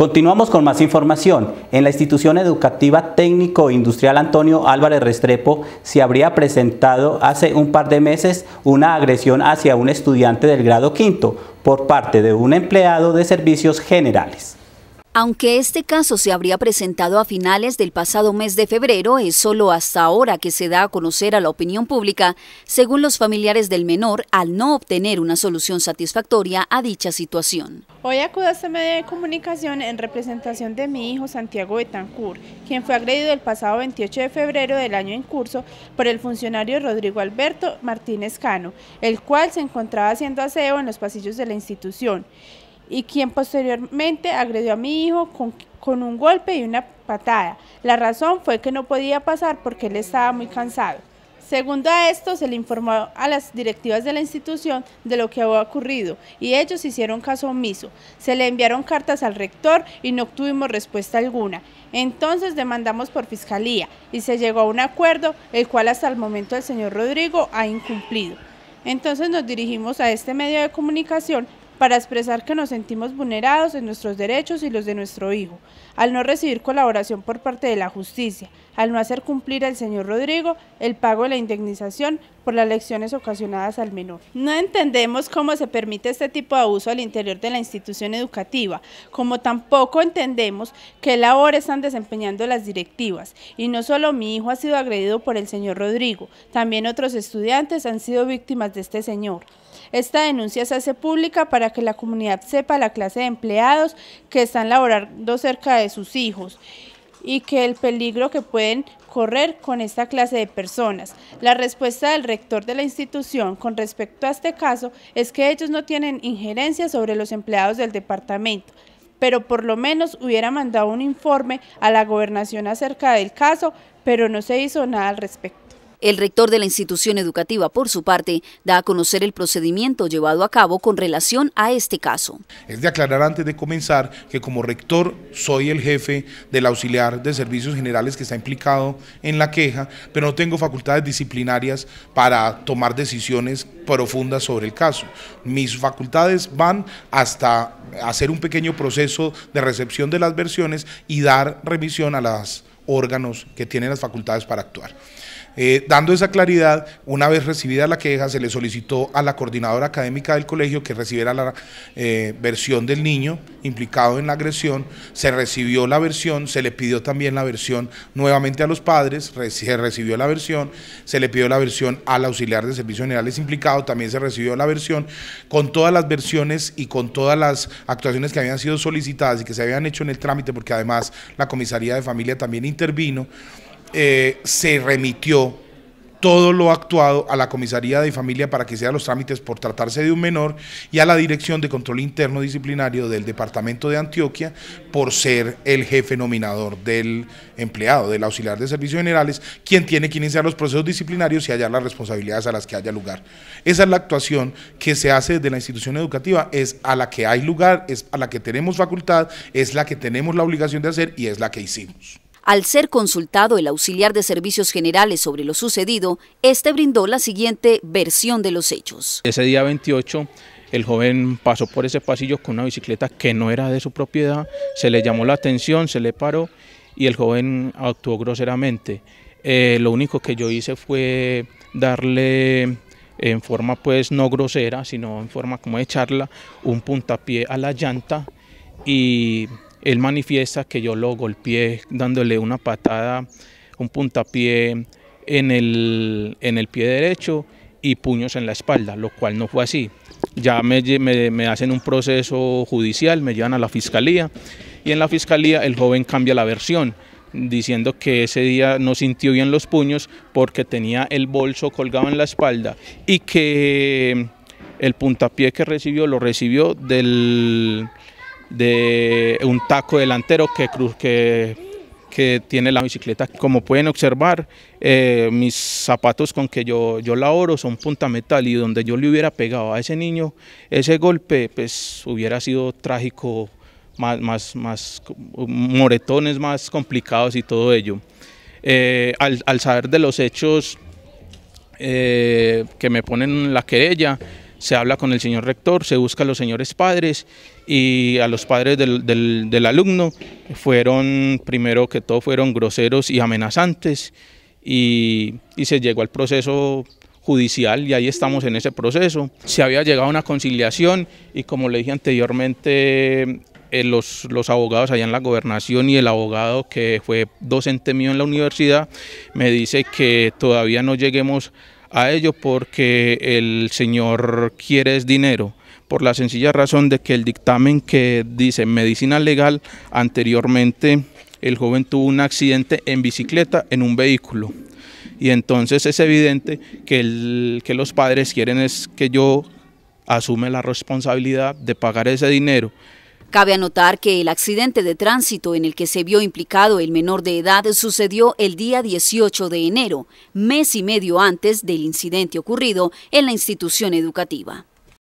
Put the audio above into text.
Continuamos con más información. En la institución educativa técnico-industrial Antonio Álvarez Restrepo se habría presentado hace un par de meses una agresión hacia un estudiante del grado quinto por parte de un empleado de servicios generales. Aunque este caso se habría presentado a finales del pasado mes de febrero, es solo hasta ahora que se da a conocer a la opinión pública, según los familiares del menor, al no obtener una solución satisfactoria a dicha situación. Hoy acudo a este medio de comunicación en representación de mi hijo Santiago Betancur, quien fue agredido el pasado 28 de febrero del año en curso por el funcionario Rodrigo Alberto Martínez Cano, el cual se encontraba haciendo aseo en los pasillos de la institución y quien posteriormente agredió a mi hijo con, un golpe y una patada. La razón fue que no podía pasar porque él estaba muy cansado. Segundo a esto, se le informó a las directivas de la institución de lo que había ocurrido y ellos hicieron caso omiso. Se le enviaron cartas al rector y no obtuvimos respuesta alguna. Entonces demandamos por fiscalía y se llegó a un acuerdo, el cual hasta el momento el señor Rodrigo ha incumplido. Entonces nos dirigimos a este medio de comunicación para expresar que nos sentimos vulnerados en nuestros derechos y los de nuestro hijo, al no recibir colaboración por parte de la justicia, al no hacer cumplir al señor Rodrigo el pago de la indemnización por las lecciones ocasionadas al menor. No entendemos cómo se permite este tipo de abuso al interior de la institución educativa, como tampoco entendemos qué labor están desempeñando las directivas. Y no solo mi hijo ha sido agredido por el señor Rodrigo, también otros estudiantes han sido víctimas de este señor. Esta denuncia se hace pública para que la comunidad sepa la clase de empleados que están laborando cerca de sus hijos y que el peligro que pueden correr con esta clase de personas. La respuesta del rector de la institución con respecto a este caso es que ellos no tienen injerencia sobre los empleados del departamento, pero por lo menos hubiera mandado un informe a la gobernación acerca del caso, pero no se hizo nada al respecto. El rector de la institución educativa, por su parte, da a conocer el procedimiento llevado a cabo con relación a este caso. Es de aclarar antes de comenzar que como rector soy el jefe del auxiliar de servicios generales que está implicado en la queja, pero no tengo facultades disciplinarias para tomar decisiones profundas sobre el caso. Mis facultades van hasta hacer un pequeño proceso de recepción de las versiones y dar revisión a los órganos que tienen las facultades para actuar. Eh, dando esa claridad, una vez recibida la queja, se le solicitó a la coordinadora académica del colegio que recibiera la eh, versión del niño implicado en la agresión, se recibió la versión, se le pidió también la versión nuevamente a los padres, se recibió la versión, se le pidió la versión al auxiliar de servicios generales implicado, también se recibió la versión, con todas las versiones y con todas las actuaciones que habían sido solicitadas y que se habían hecho en el trámite, porque además la comisaría de familia también intervino. Eh, se remitió todo lo actuado a la comisaría de familia para que hagan los trámites por tratarse de un menor y a la Dirección de Control Interno Disciplinario del Departamento de Antioquia por ser el jefe nominador del empleado, del auxiliar de servicios generales, quien tiene que iniciar los procesos disciplinarios y hallar las responsabilidades a las que haya lugar. Esa es la actuación que se hace desde la institución educativa, es a la que hay lugar, es a la que tenemos facultad, es la que tenemos la obligación de hacer y es la que hicimos. Al ser consultado el auxiliar de servicios generales sobre lo sucedido, este brindó la siguiente versión de los hechos. Ese día 28, el joven pasó por ese pasillo con una bicicleta que no era de su propiedad, se le llamó la atención, se le paró y el joven actuó groseramente. Eh, lo único que yo hice fue darle en forma pues no grosera, sino en forma como de charla, un puntapié a la llanta y él manifiesta que yo lo golpeé dándole una patada, un puntapié en el, en el pie derecho y puños en la espalda, lo cual no fue así. Ya me, me, me, hacen un proceso judicial, me llevan a la fiscalía y en la fiscalía el joven cambia la versión diciendo que ese día no sintió bien los puños porque tenía el bolso colgado en la espalda y que el puntapié que recibió lo recibió del, de un taco delantero que, que, que tiene la bicicleta. Como pueden observar, eh, mis zapatos con que yo, yo la oro son punta metal y donde yo le hubiera pegado a ese niño ese golpe, pues hubiera sido trágico, más, más, más moretones más complicados y todo ello. Eh, al, al, saber de los hechos eh, que me ponen la querella, se habla con el señor rector, se busca a los señores padres y a los padres del, alumno. Fueron, primero que todo, fueron groseros y amenazantes y, se llegó al proceso judicial y ahí estamos en ese proceso. Se había llegado a una conciliación y como le dije anteriormente, eh, los, los, abogados allá en la gobernación y el abogado que fue docente mío en la universidad me dice que todavía no lleguemos a ello porque el señor quiere es dinero por la sencilla razón de que el dictamen que dice medicina legal anteriormente el joven tuvo un accidente en bicicleta en un vehículo y entonces es evidente que, que los padres quieren es que yo asume la responsabilidad de pagar ese dinero Cabe anotar que el accidente de tránsito en el que se vio implicado el menor de edad sucedió el día 18 de enero, mes y medio antes del incidente ocurrido en la institución educativa.